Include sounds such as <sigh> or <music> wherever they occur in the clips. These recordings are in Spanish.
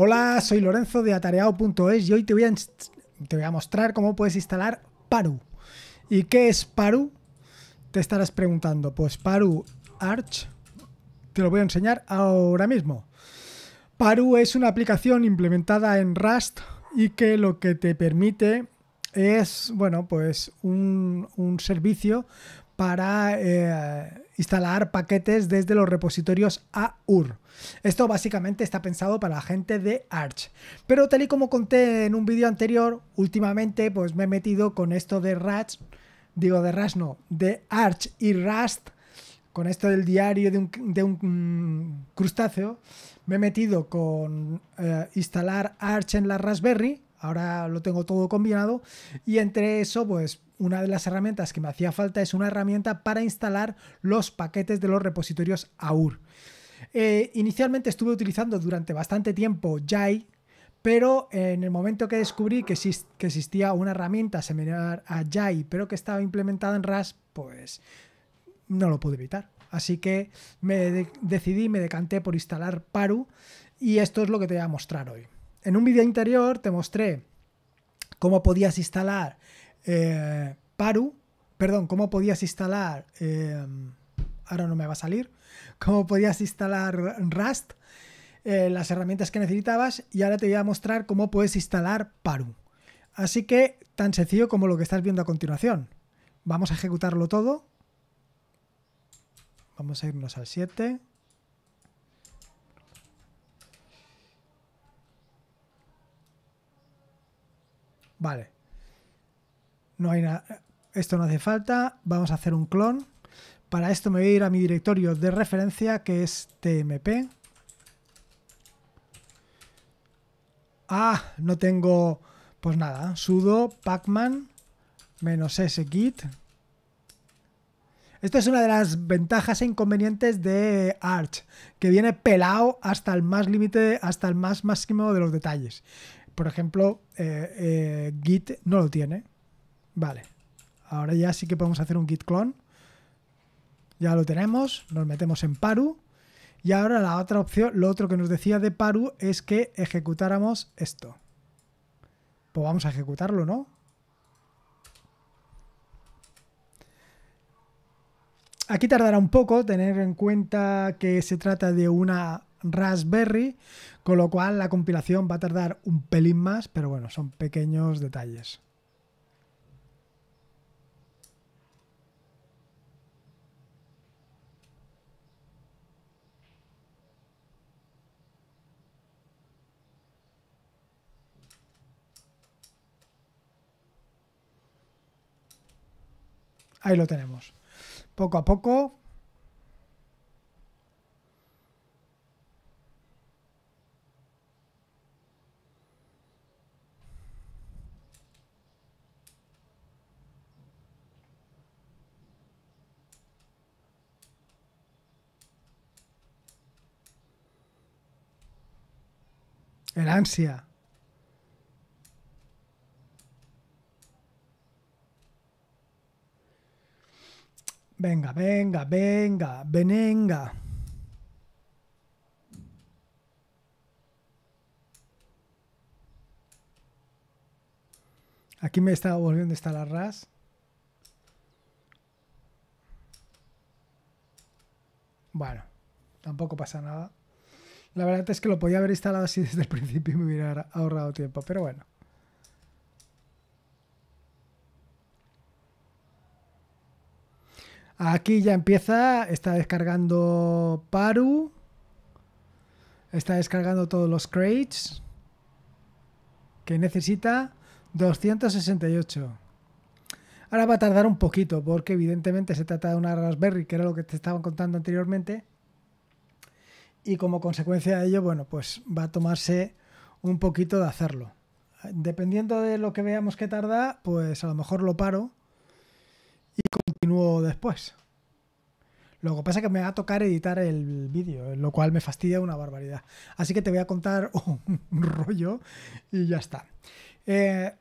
Hola, soy Lorenzo de atareao.es y hoy te voy, a, mostrar cómo puedes instalar Paru. ¿Y qué es Paru? Te estarás preguntando. Pues Paru Arch te lo voy a enseñar ahora mismo. Paru es una aplicación implementada en Rust y que lo que te permite es, bueno, pues un, un servicio para eh, instalar paquetes desde los repositorios AUR. Esto básicamente está pensado para la gente de Arch. Pero tal y como conté en un vídeo anterior, últimamente pues me he metido con esto de Rust, digo de Rust no, de Arch y Rust, con esto del diario de un, mm, crustáceo, me he metido con eh, instalar Arch en la Raspberry, ahora lo tengo todo combinado, y entre eso pues una de las herramientas que me hacía falta es una herramienta para instalar los paquetes de los repositorios AUR. Eh, inicialmente estuve utilizando durante bastante tiempo Jai, pero en el momento que descubrí que, existía una herramienta similar a Jai, pero que estaba implementada en RAS, pues no lo pude evitar. Así que me decidí, me decanté por instalar Paru y esto es lo que te voy a mostrar hoy. En un vídeo interior te mostré cómo podías instalar eh, Paru, perdón, cómo podías instalar, eh, ahora no me va a salir, cómo podías instalar Rust, eh, las herramientas que necesitabas y ahora te voy a mostrar cómo puedes instalar Paru. Así que tan sencillo como lo que estás viendo a continuación. Vamos a ejecutarlo todo. Vamos a irnos al 7. Vale no hay nada, esto no hace falta, vamos a hacer un clon. Para esto me voy a ir a mi directorio de referencia que es tmp. Ah, no tengo, pues nada, sudo pacman menos s git Esto es una de las ventajas e inconvenientes de Arch, que viene pelado hasta el más límite, hasta el más máximo de los detalles. Por ejemplo, eh, eh, Git no lo tiene. Vale. Ahora ya sí que podemos hacer un git clone. Ya lo tenemos. Nos metemos en paru. Y ahora la otra opción, lo otro que nos decía de paru es que ejecutáramos esto. Pues vamos a ejecutarlo, ¿no? Aquí tardará un poco tener en cuenta que se trata de una Raspberry, con lo cual la compilación va a tardar un pelín más, pero bueno, son pequeños detalles. Ahí lo tenemos. Poco a poco. El ansia. Venga, venga, venga, venenga. Aquí me está volviendo a instalar RAS. Bueno, tampoco pasa nada. La verdad es que lo podía haber instalado así <laughs> desde el principio y me hubiera ahorrado tiempo, pero bueno. Aquí ya empieza, está descargando Paru, está descargando todos los crates que necesita 268. Ahora va a tardar un poquito porque evidentemente se trata de una Raspberry, que era lo que te estaba contando anteriormente. Y como consecuencia de ello, bueno, pues va a tomarse un poquito de hacerlo. Dependiendo de lo que veamos que tarda, pues a lo mejor lo paro y continúo después. Lo que pasa es que me va a tocar editar el vídeo, lo cual me fastidia una barbaridad. Así que te voy a contar <laughs> un rollo y ya está. Eh,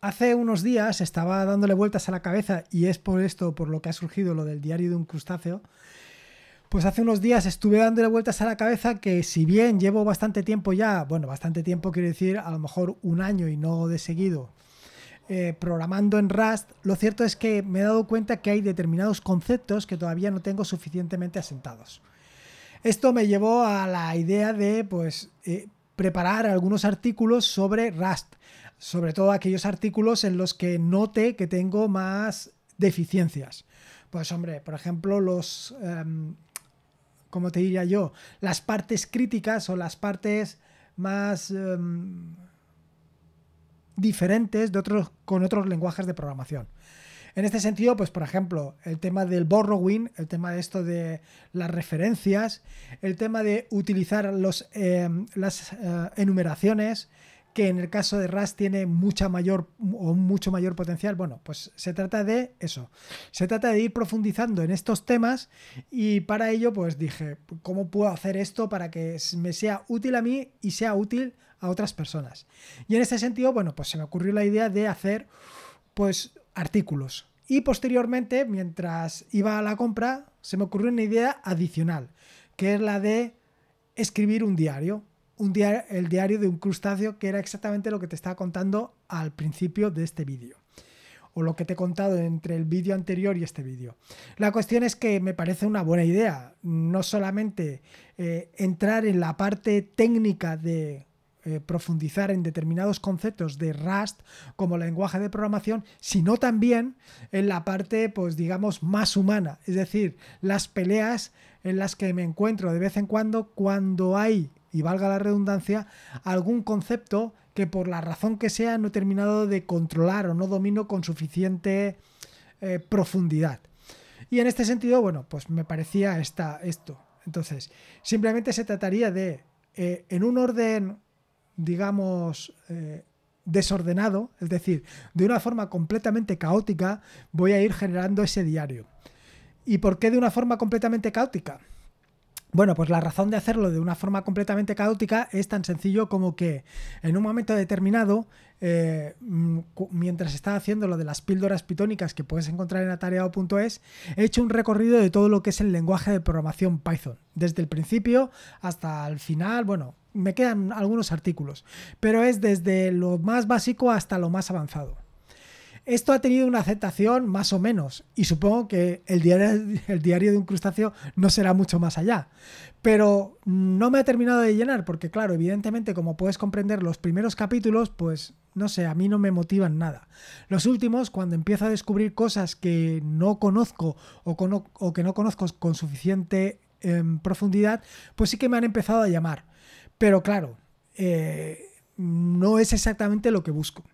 hace unos días estaba dándole vueltas a la cabeza y es por esto por lo que ha surgido lo del diario de un crustáceo. Pues hace unos días estuve dándole vueltas a la cabeza que si bien llevo bastante tiempo ya, bueno, bastante tiempo quiero decir, a lo mejor un año y no de seguido, eh, programando en Rust, lo cierto es que me he dado cuenta que hay determinados conceptos que todavía no tengo suficientemente asentados. Esto me llevó a la idea de pues, eh, preparar algunos artículos sobre Rust, sobre todo aquellos artículos en los que note que tengo más deficiencias. Pues hombre, por ejemplo, los... Em, ¿Cómo te diría yo? Las partes críticas o las partes más... Em, diferentes de otros, con otros lenguajes de programación. En este sentido, pues por ejemplo, el tema del borrowing, el tema de esto de las referencias, el tema de utilizar los, em, las eh, enumeraciones, que en el caso de RAS tiene mucha mayor o mucho mayor potencial. Bueno, pues se trata de eso. Se trata de ir profundizando en estos temas y para ello, pues dije, ¿cómo puedo hacer esto para que me sea útil a mí y sea útil a otras personas. Y en este sentido, bueno, pues se me ocurrió la idea de hacer pues artículos. Y posteriormente, mientras iba a la compra, se me ocurrió una idea adicional, que es la de escribir un diario. Un el diario de un crustáceo, que era exactamente lo que te estaba contando al principio de este vídeo. O lo que te he contado entre el vídeo anterior y este vídeo. La cuestión es que me parece una buena idea, no solamente eh, entrar en la parte técnica de eh, profundizar en determinados conceptos de Rust como lenguaje de programación, sino también en la parte, pues digamos, más humana, es decir, las peleas en las que me encuentro de vez en cuando cuando hay, y valga la redundancia, algún concepto que por la razón que sea no he terminado de controlar o no domino con suficiente eh, profundidad. Y en este sentido, bueno, pues me parecía esta, esto. Entonces, simplemente se trataría de, eh, en un orden digamos, eh, desordenado, es decir, de una forma completamente caótica, voy a ir generando ese diario. ¿Y por qué de una forma completamente caótica? Bueno, pues la razón de hacerlo de una forma completamente caótica es tan sencillo como que en un momento determinado, eh, mm, mientras estaba haciendo lo de las píldoras pitónicas que puedes encontrar en atareado.es, he hecho un recorrido de todo lo que es el lenguaje de programación Python, desde el principio hasta el final, bueno, me quedan algunos artículos, pero es desde lo más básico hasta lo más avanzado. Esto ha tenido una aceptación más o menos, y supongo que el diario, el diario de un crustáceo no será mucho más allá. Pero mm, no me ha terminado de llenar, porque claro, evidentemente, como puedes comprender, los primeros capítulos, pues no sé, a mí no me motivan nada. Los últimos, cuando empiezo a descubrir cosas que no conozco o, que no conozco con suficiente em, profundidad, pues sí que me han empezado a llamar. Pero claro, eh, no es exactamente lo que busco.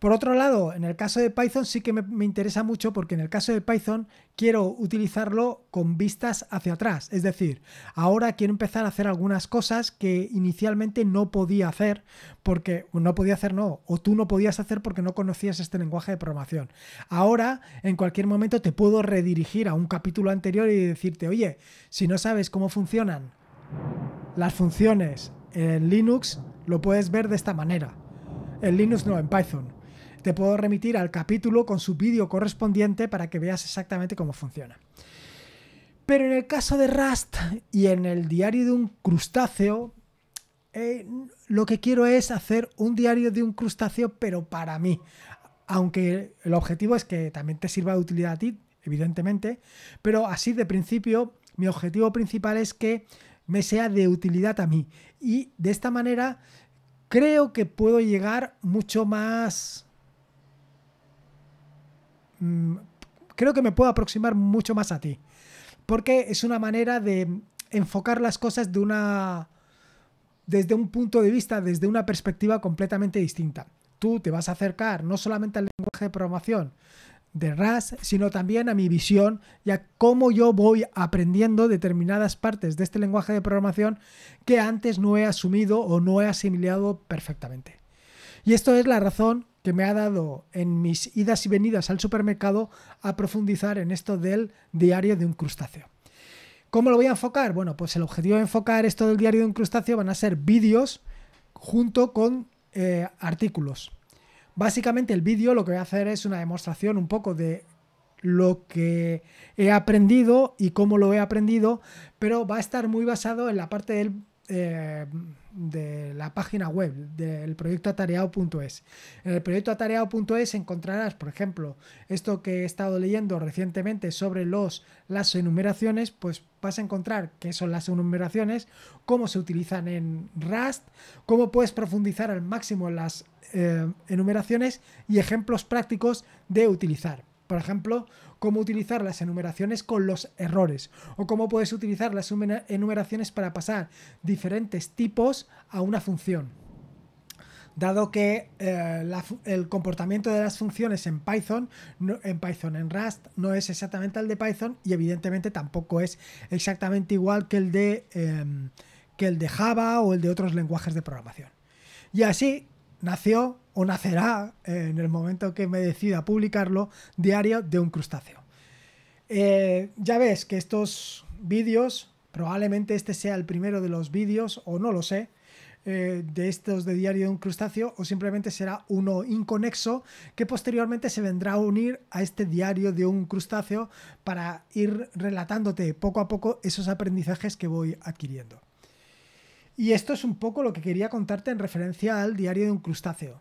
Por otro lado, en el caso de Python sí que me, me, interesa mucho porque en el caso de Python quiero utilizarlo con vistas hacia atrás. Es decir, ahora quiero empezar a hacer algunas cosas que inicialmente no podía hacer porque no podía hacer no, o tú no podías hacer porque no conocías este lenguaje de programación. Ahora, en cualquier momento te puedo redirigir a un capítulo anterior y decirte, oye, si no sabes cómo funcionan las funciones en Linux lo puedes ver de esta manera. En Linux no, en Python. Te puedo remitir al capítulo con su vídeo correspondiente para que veas exactamente cómo funciona. Pero en el caso de Rust y en el diario de un crustáceo, eh, lo que quiero es hacer un diario de un crustáceo, pero para mí. Aunque el objetivo es que también te sirva de utilidad a ti, evidentemente. Pero así de principio, mi objetivo principal es que me sea de utilidad a mí. Y de esta manera creo que puedo llegar mucho más... Mm, creo que me puedo aproximar mucho más a ti. Porque es una manera de enfocar las cosas de una desde un punto de vista, desde una perspectiva completamente distinta. Tú te vas a acercar no solamente al lenguaje de programación, de RAS, sino también a mi visión y a cómo yo voy aprendiendo determinadas partes de este lenguaje de programación que antes no he asumido o no he asimilado perfectamente. Y esto es la razón que me ha dado en mis idas y venidas al supermercado a profundizar en esto del diario de un crustáceo. ¿Cómo lo voy a enfocar? Bueno, pues el objetivo de enfocar esto del diario de un crustáceo van a ser vídeos junto con eh, artículos. Básicamente el vídeo lo que voy a hacer es una demostración un poco de lo que he aprendido y cómo lo he aprendido, pero va a estar muy basado en la parte eh, de la página web del proyecto atareado.es. En el proyecto atareado.es encontrarás, por ejemplo, esto que he estado leyendo recientemente sobre los, las enumeraciones, pues vas a encontrar qué son las enumeraciones, cómo se utilizan en Rust, cómo puedes profundizar al máximo en las eh, enumeraciones y ejemplos prácticos de utilizar. Por ejemplo, cómo utilizar las enumeraciones con los errores o cómo puedes utilizar las enumeraciones para pasar diferentes tipos a una función. Dado que eh, el comportamiento de las funciones en Python, en Python, en Rust, no es exactamente el de Python y evidentemente tampoco es exactamente igual que el de, em, que el de Java o el de otros lenguajes de programación. Y así Nació o nacerá, eh, en el momento que me decida publicarlo, Diario de un crustáceo. Eh, ya ves que estos vídeos, probablemente este sea el primero de los vídeos, o no lo sé, eh, de estos de Diario de un crustáceo, o simplemente será uno inconexo que posteriormente se vendrá a unir a este Diario de un crustáceo para ir relatándote poco a poco esos aprendizajes que voy adquiriendo. Y esto es un poco lo que quería contarte en referencia al diario de un crustáceo.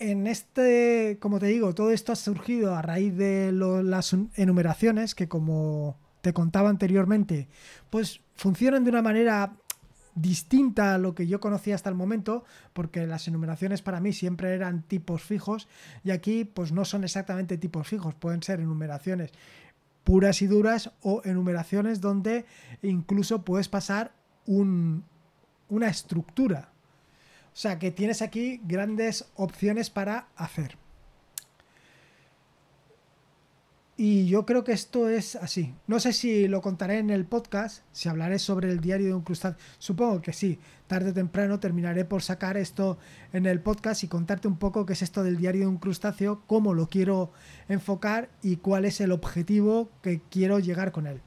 En este, como te digo, todo esto ha surgido a raíz de las enumeraciones que como te contaba anteriormente, pues funcionan de una manera distinta a lo que yo conocía hasta el momento, porque las enumeraciones para mí siempre eran tipos fijos y aquí pues no son exactamente tipos fijos, pueden ser enumeraciones puras y duras o enumeraciones donde incluso puedes pasar un, una estructura. O sea que tienes aquí grandes opciones para hacer. Y yo creo que esto es así. No sé si lo contaré en el podcast, si hablaré sobre el diario de un crustáceo. Supongo que sí. Tarde o temprano terminaré por sacar esto en el podcast y contarte un poco qué es esto del diario de un crustáceo, cómo lo quiero enfocar y cuál es el objetivo que quiero llegar con él.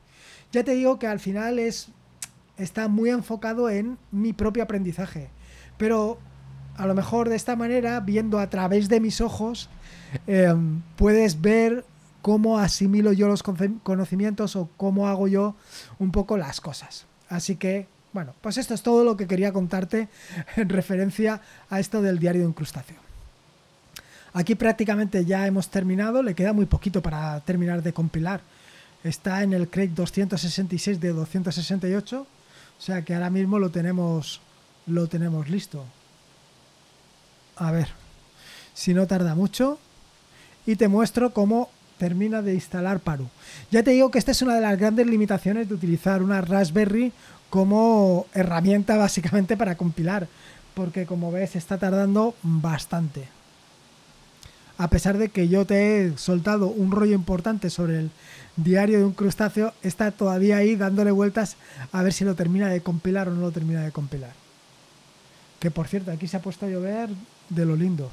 Ya te digo que al final es está muy enfocado en mi propio aprendizaje. Pero a lo mejor de esta manera, viendo a través de mis ojos, em, puedes ver cómo asimilo yo los conocimientos o cómo hago yo un poco las cosas. Así que, bueno, pues esto es todo lo que quería contarte <laughs> en referencia a esto del diario de incrustación. Aquí prácticamente ya hemos terminado, le queda muy poquito para terminar de compilar. Está en el crate 266 de 268 o sea que ahora mismo lo tenemos, lo tenemos listo. A ver, si no tarda mucho. Y te muestro cómo termina de instalar Paru. Ya te digo que esta es una de las grandes limitaciones de utilizar una Raspberry como herramienta básicamente para compilar, porque como ves está tardando bastante a pesar de que yo te he soltado un rollo importante sobre el diario de un crustáceo, está todavía ahí dándole vueltas a ver si lo termina de compilar o no lo termina de compilar. Que por cierto, aquí se ha puesto a llover de lo lindo.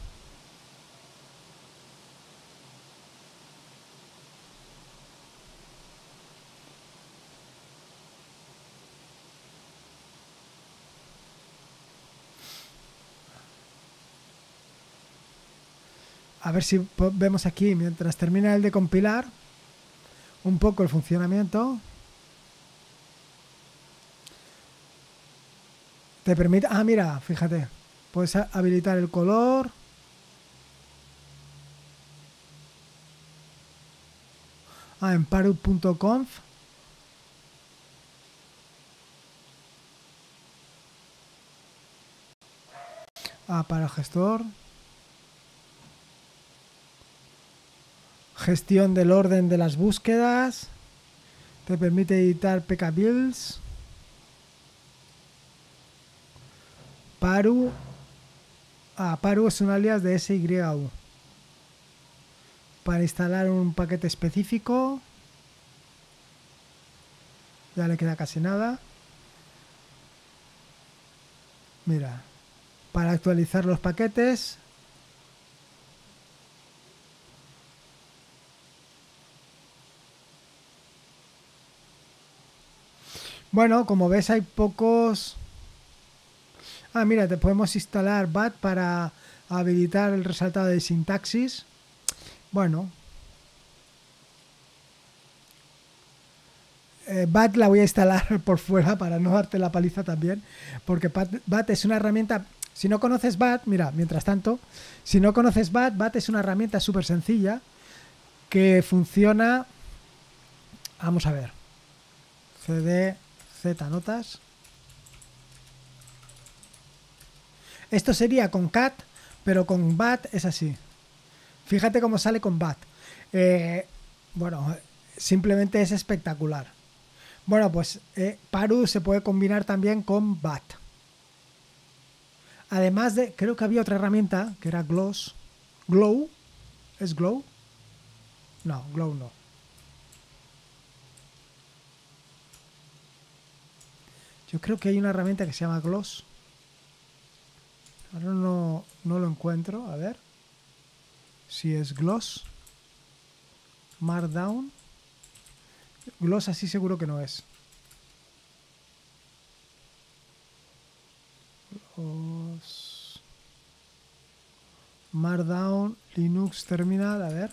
a ver si vemos aquí, mientras termina el de compilar, un poco el funcionamiento. Te permite... Ah, mira, fíjate. Puedes habilitar el color. Ah, en paru.conf. Ah, para gestor. Gestión del orden de las búsquedas. Te permite editar pkbills. Paru. Ah, Paru es un alias de SYU. Para instalar un paquete específico. Ya le queda casi nada. Mira. Para actualizar los paquetes, Bueno, como ves hay pocos... Ah, mira, te podemos instalar BAT para habilitar el resaltado de sintaxis. Bueno. Eh, BAT la voy a instalar <laughs> por fuera para no darte la paliza también, porque BAT es una herramienta... Si no conoces BAT, mira, mientras tanto, si no conoces BAT, BAT es una herramienta súper sencilla que funciona... Vamos a ver. CD Z notas. Esto sería con cat, pero con bat es así. Fíjate cómo sale con bat. Eh, bueno, simplemente es espectacular. Bueno, pues eh, paru se puede combinar también con bat. Además de, creo que había otra herramienta que era gloss. Glow. ¿Es glow? No, glow no. Yo creo que hay una herramienta que se llama Gloss. Ahora no, lo encuentro. A ver. Si es Gloss. Markdown. Gloss así seguro que no es. Gloss. Markdown Linux Terminal. A ver.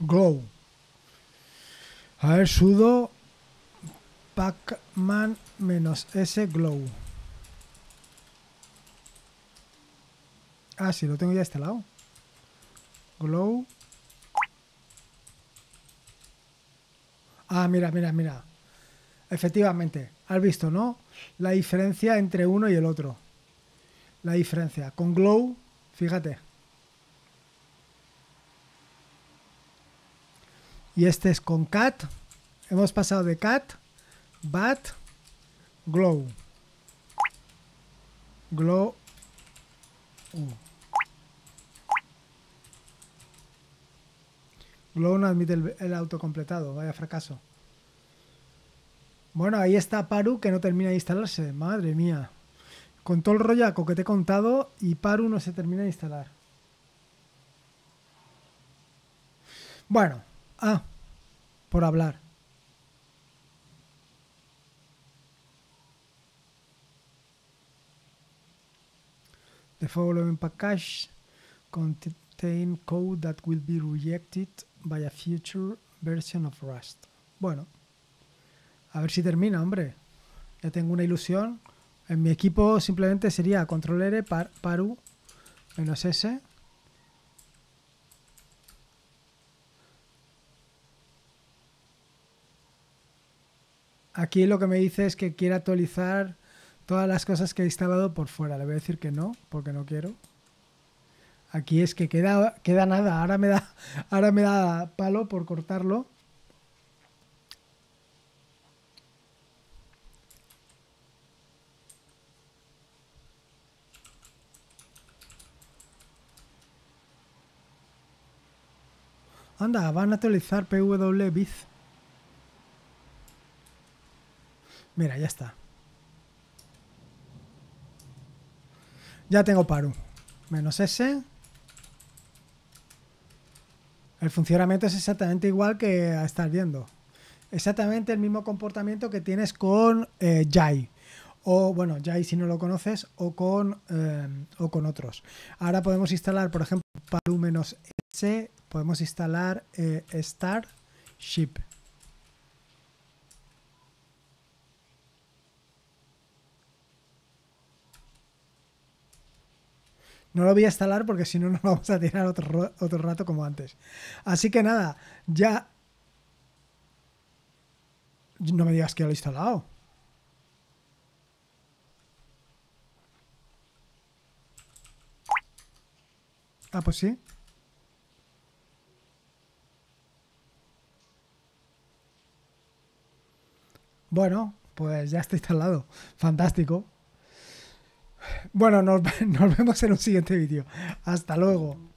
Glow. A ver, sudo pacman menos S Glow. Ah, sí, lo tengo ya instalado. Glow. Ah, mira, mira, mira. Efectivamente, has visto, ¿no? La diferencia entre uno y el otro. La diferencia. Con Glow, fíjate. y este es con cat. Hemos pasado de cat, bat, glow. Glow. Uh. Glow no admite el, el completado vaya fracaso. Bueno, ahí está Paru que no termina de instalarse, madre mía. Con todo el rollaco que te he contado y Paru no se termina de instalar. Bueno, Ah, por hablar. The following package contain code that will be rejected by a future version of Rust. Bueno, a ver si termina, hombre. Ya tengo una ilusión. En mi equipo simplemente sería control R, paru, menos S. Aquí lo que me dice es que quiere actualizar todas las cosas que he instalado por fuera. Le voy a decir que no, porque no quiero. Aquí es que queda, queda nada. Ahora me, da, ahora me da palo por cortarlo. Anda, van a actualizar PWBiz. Mira, ya está. Ya tengo paru. Menos s. El funcionamiento es exactamente igual que estás viendo. Exactamente el mismo comportamiento que tienes con eh, Jai. O, bueno, Jai si no lo conoces, o con, eh, o con otros. Ahora podemos instalar, por ejemplo, paru-s. Podemos instalar eh, Starship. No lo voy a instalar porque si no nos <laughs> vamos a tirar otro, otro rato como antes. Así que nada, ya... No me digas que lo he instalado. Ah, pues sí. Bueno, pues ya está instalado. Fantástico. Bueno, <laughs> nos, vemos en un siguiente vídeo. Hasta luego.